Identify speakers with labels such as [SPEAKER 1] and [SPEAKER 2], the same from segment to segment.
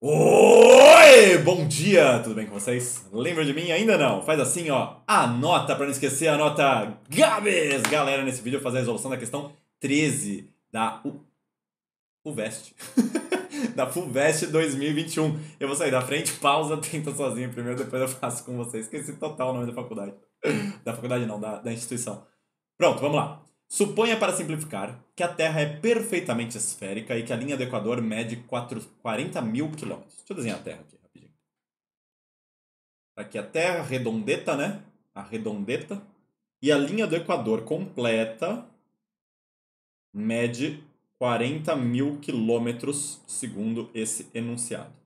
[SPEAKER 1] Oi! Bom dia! Tudo bem com vocês? Lembra de mim? Ainda não? Faz assim, ó. Anota para não esquecer, anota Gabes! Galera, nesse vídeo eu vou fazer a resolução da questão 13 da U... UVEST. da FUVEST 2021. Eu vou sair da frente, pausa, tenta sozinho primeiro, depois eu faço com vocês. Esqueci total o nome da faculdade. da faculdade não, da, da instituição. Pronto, vamos lá. Suponha, para simplificar, que a Terra é perfeitamente esférica e que a linha do Equador mede 4, 40 mil quilômetros. Deixa eu desenhar a Terra aqui rapidinho. Aqui a Terra, redondeta, né? A redondeta. E a linha do Equador completa mede 40 mil quilômetros, segundo esse enunciado.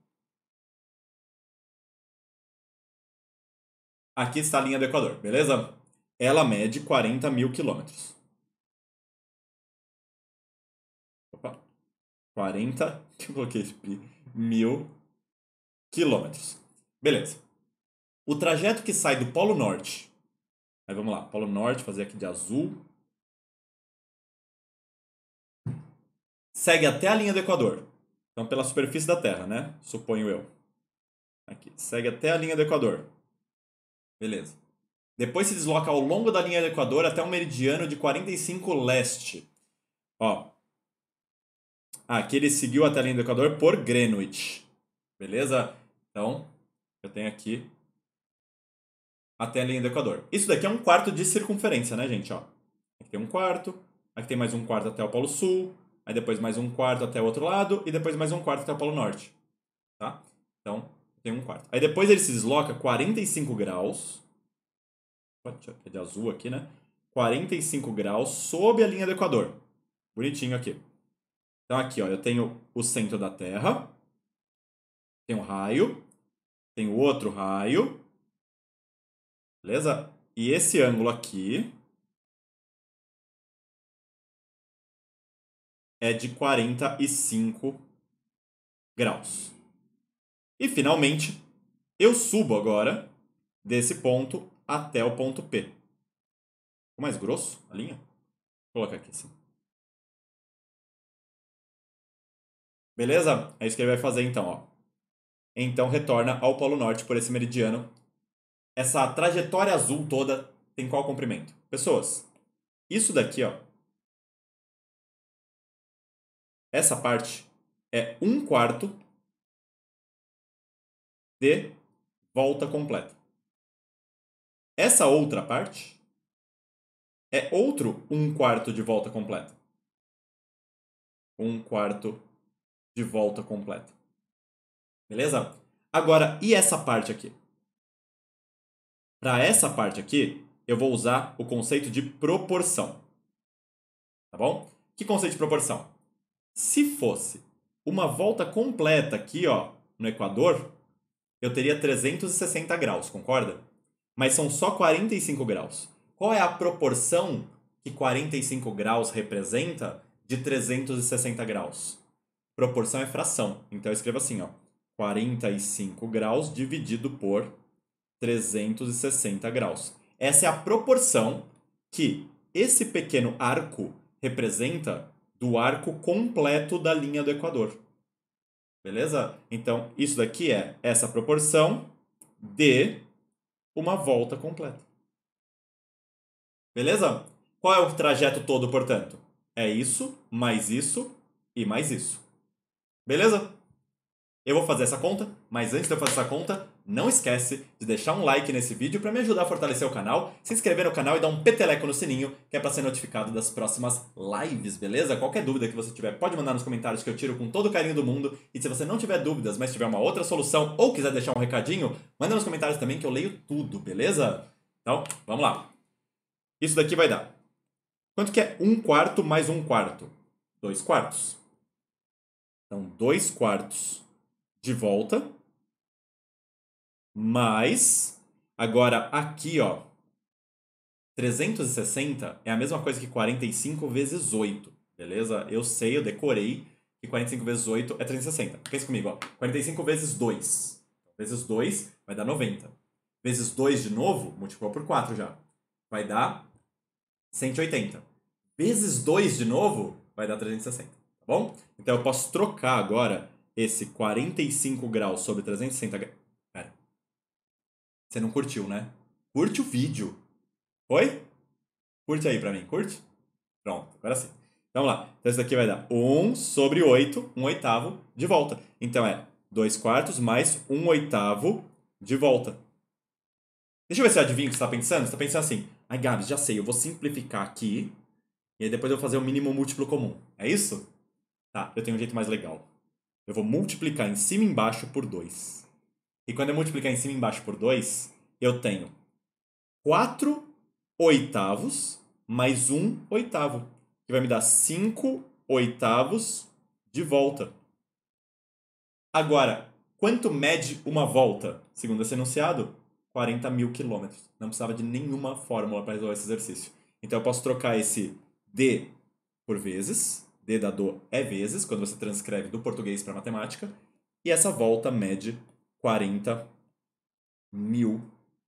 [SPEAKER 1] Aqui está a linha do Equador, beleza? Ela mede 40 mil quilômetros. 40, que eu coloquei pi, mil quilômetros. Beleza. O trajeto que sai do Polo Norte. Aí vamos lá, Polo Norte, fazer aqui de azul. Segue até a linha do Equador. Então, pela superfície da Terra, né? Suponho eu. Aqui, segue até a linha do Equador. Beleza. Depois se desloca ao longo da linha do Equador até um meridiano de 45 leste. Ó, Aqui ele seguiu até a linha do Equador por Greenwich. Beleza? Então, eu tenho aqui até a linha do Equador. Isso daqui é um quarto de circunferência, né, gente? Ó, aqui tem um quarto, aqui tem mais um quarto até o Polo Sul, aí depois mais um quarto até o outro lado, e depois mais um quarto até o Polo Norte. Tá? Então, tem um quarto. Aí depois ele se desloca 45 graus. É de azul aqui, né? 45 graus sob a linha do Equador. Bonitinho aqui. Então aqui, ó, eu tenho o centro da Terra, tem um raio, tem outro raio, beleza? E esse ângulo aqui é de 45 graus. E finalmente, eu subo agora desse ponto até o ponto P. Ficou mais grosso a linha? Vou colocar aqui assim. Beleza? É isso que ele vai fazer então, ó. Então retorna ao Polo Norte por esse meridiano. Essa trajetória azul toda tem qual comprimento? Pessoas, isso daqui, ó. Essa parte é um quarto de volta completa. Essa outra parte é outro um quarto de volta completa. Um quarto de volta completa. Beleza? Agora, e essa parte aqui? Para essa parte aqui, eu vou usar o conceito de proporção. Tá bom? Que conceito de proporção? Se fosse uma volta completa aqui, ó, no equador, eu teria 360 graus, concorda? Mas são só 45 graus. Qual é a proporção que 45 graus representa de 360 graus? Proporção é fração. Então eu escrevo assim, ó. 45 graus dividido por 360 graus. Essa é a proporção que esse pequeno arco representa do arco completo da linha do Equador. Beleza? Então, isso daqui é essa proporção de uma volta completa. Beleza? Qual é o trajeto todo, portanto? É isso, mais isso e mais isso. Beleza? Eu vou fazer essa conta, mas antes de eu fazer essa conta, não esquece de deixar um like nesse vídeo para me ajudar a fortalecer o canal, se inscrever no canal e dar um peteleco no sininho, que é para ser notificado das próximas lives, beleza? Qualquer dúvida que você tiver, pode mandar nos comentários que eu tiro com todo o carinho do mundo. E se você não tiver dúvidas, mas tiver uma outra solução ou quiser deixar um recadinho, manda nos comentários também que eu leio tudo, beleza? Então, vamos lá. Isso daqui vai dar. Quanto que é 1 um quarto mais 1 um quarto? 2 quartos. Então, 2 quartos de volta. Mais, agora aqui, ó, 360 é a mesma coisa que 45 vezes 8, beleza? Eu sei, eu decorei que 45 vezes 8 é 360. Pensa comigo, ó, 45 vezes 2. Vezes 2 vai dar 90. Vezes 2 de novo, multiplicou por 4 já. Vai dar 180. Vezes 2 de novo, vai dar 360 tá bom? Então eu posso trocar agora esse 45 graus sobre 360 graus. Pera. Você não curtiu, né? Curte o vídeo. Oi? Curte aí pra mim, curte? Pronto, agora sim. Então, vamos lá. Então, isso daqui vai dar 1 sobre 8, 1 oitavo, de volta. Então, é 2 quartos mais 1 oitavo de volta. Deixa eu ver se eu adivinho o que você tá pensando. Você tá pensando assim, ai, Gabs, já sei, eu vou simplificar aqui e aí depois eu vou fazer o mínimo múltiplo comum. É isso? Tá, eu tenho um jeito mais legal. Eu vou multiplicar em cima e embaixo por 2. E quando eu multiplicar em cima e embaixo por 2, eu tenho 4 oitavos mais 1 oitavo, que vai me dar 5 oitavos de volta. Agora, quanto mede uma volta? Segundo esse enunciado, 40 mil quilômetros. Não precisava de nenhuma fórmula para resolver esse exercício. Então eu posso trocar esse D por vezes dedador é vezes, quando você transcreve do português para matemática, e essa volta mede 40 mil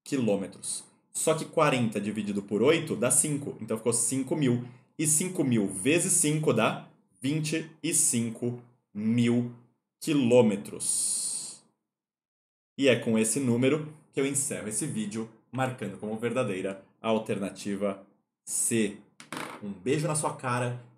[SPEAKER 1] quilômetros. Só que 40 dividido por 8 dá 5, então ficou 5 mil. E 5 mil vezes 5 dá 25 mil quilômetros. E é com esse número que eu encerro esse vídeo, marcando como verdadeira a alternativa C. Um beijo na sua cara